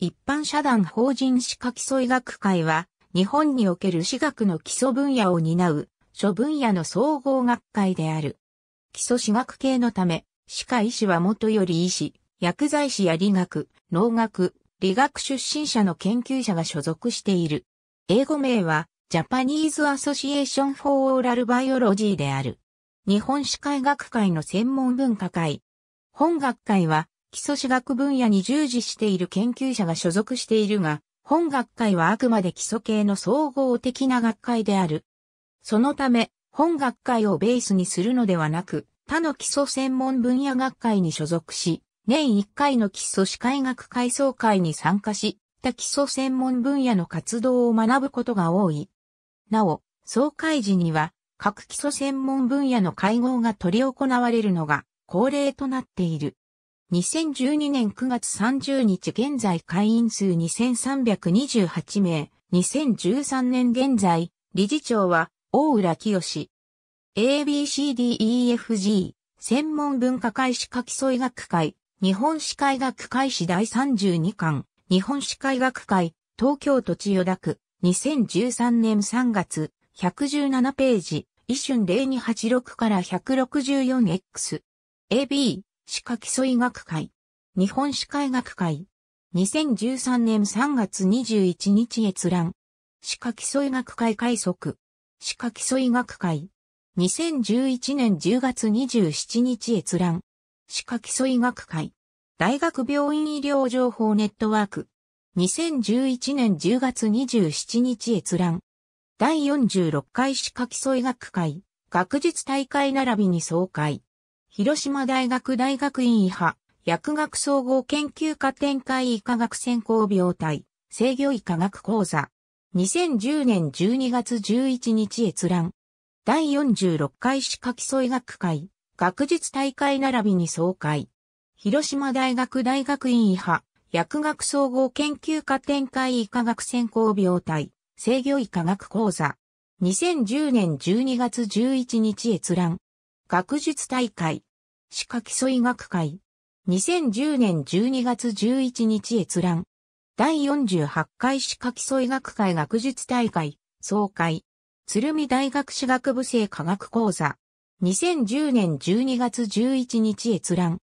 一般社団法人歯科基礎医学会は、日本における歯学の基礎分野を担う、諸分野の総合学会である。基礎歯学系のため、歯科医師はもとより医師、薬剤師や理学、農学、理学出身者の研究者が所属している。英語名は、ジャパニーズアソシエーション・フォー・オーラル・バイオロジーである。日本歯科医学会の専門分科会。本学会は、基礎史学分野に従事している研究者が所属しているが、本学会はあくまで基礎系の総合的な学会である。そのため、本学会をベースにするのではなく、他の基礎専門分野学会に所属し、年1回の基礎史会学会総会に参加し、他基礎専門分野の活動を学ぶことが多い。なお、総会時には、各基礎専門分野の会合が取り行われるのが恒例となっている。2012年9月30日現在会員数2328名、2013年現在、理事長は大浦清。ABCDEFG、専門文化会歯書き添い学会、日本史会学会史第32巻、日本史会学会、東京都千代田区、2013年3月、117ページ、一瞬0286から 164X。AB、歯科基礎医学会。日本歯科医学会。2013年3月21日閲覧。歯科基礎医学会快則。歯科基礎医学会。2011年10月27日閲覧。歯科基礎医学会。大学病院医療情報ネットワーク。2011年10月27日閲覧。第46回歯科基礎医学会。学術大会並びに総会。広島大学大学院医派、薬学総合研究科展開医科学専攻病態、制御医科学講座。2010年12月11日閲覧。第46回歯科基礎医学会、学術大会並びに総会。広島大学大学院医派、薬学総合研究科展開医科学専攻病態、制御医科学講座。2010年12月11日閲覧。学術大会、歯科基礎医学会。2010年12月11日閲覧。第48回歯科基礎医学会学術大会、総会。鶴見大学歯学部生科学講座。2010年12月11日閲覧。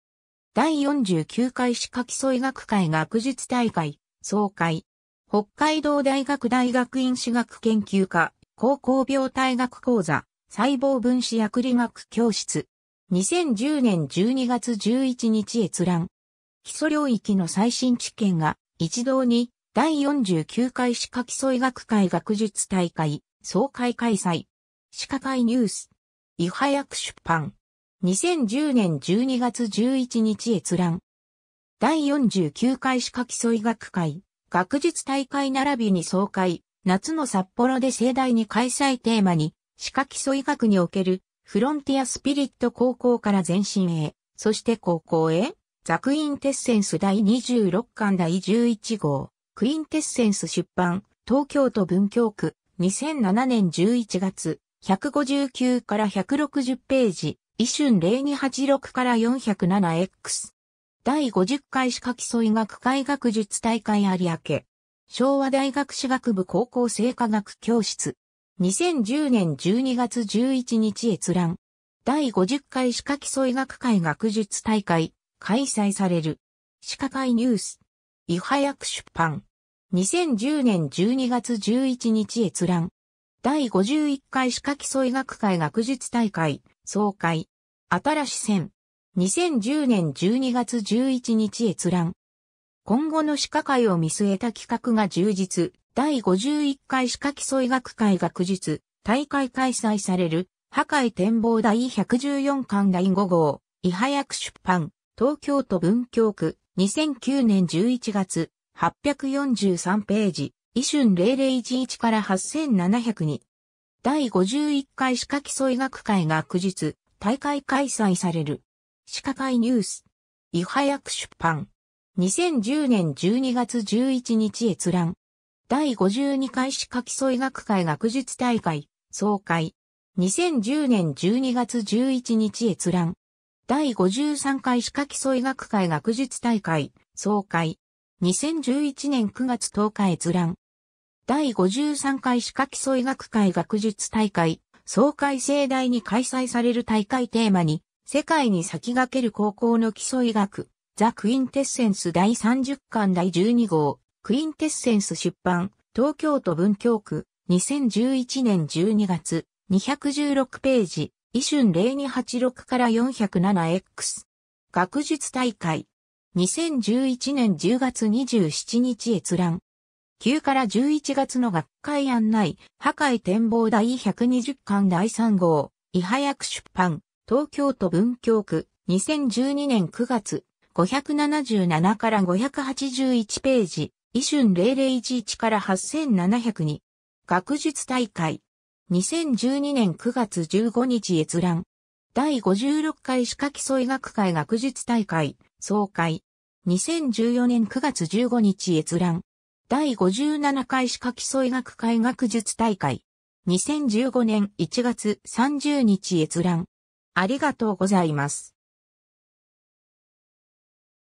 第49回歯科基礎医学会学術大会、総会。北海道大学大学院歯学研究科、高校病態学講座、細胞分子薬理学教室。2010年12月11日閲覧。基礎領域の最新知見が一堂に第49回歯科基礎医学会学術大会総会開催。歯科会ニュース。いはやく出版。2010年12月11日閲覧。第49回歯科基礎医学会学術大会並びに総会。夏の札幌で盛大に開催テーマに、歯科基礎医学におけるフロンティアスピリット高校から前身へ、そして高校へ、ザ・クインテッセンス第26巻第11号、クインテッセンス出版、東京都文京区、2007年11月、159から160ページ、一瞬0286から 407X。第50回歯科基礎医学会学術大会有明。昭和大学史学部高校生科学教室。2010年12月11日閲覧。第50回歯科基礎医学会学術大会、開催される。歯科会ニュース。いはやく出版。2010年12月11日閲覧。第51回歯科基礎医学会学術大会、総会。新し線。2010年12月11日閲覧。今後の歯科会を見据えた企画が充実。第51回歯科基礎医学会学術、大会開催される、破壊展望第114巻第5号、いはやく出版、東京都文京区、2009年11月、843ページ、イ春0011から8 7 0 2に、第51回歯科基礎医学会学術、大会開催される、歯科会ニュース、いはやく出版、2010年12月11日閲覧、第52回歯科基礎医学会学術大会、総会。2010年12月11日閲覧。第53回歯科基礎医学会学術大会、総会。2011年9月10日閲覧。第53回歯科基礎医学会学術大会、総会盛大に開催される大会テーマに、世界に先駆ける高校の基礎医学、ザ・クインテッセンス第30巻第12号、クインテッセンス出版、東京都文京区、2011年12月、216ページ、イ春0286から 407X。学術大会。2011年10月27日閲覧。9から11月の学会案内、破壊展望第120巻第3号、いはやく出版、東京都文京区、2012年9月、577から581ページ、イ春0011から8 7 0 2に、学術大会、2012年9月15日閲覧、第56回歯科競い学会学術大会、総会、2014年9月15日閲覧、第57回歯科競い学会学術大会、2015年1月30日閲覧、ありがとうございます。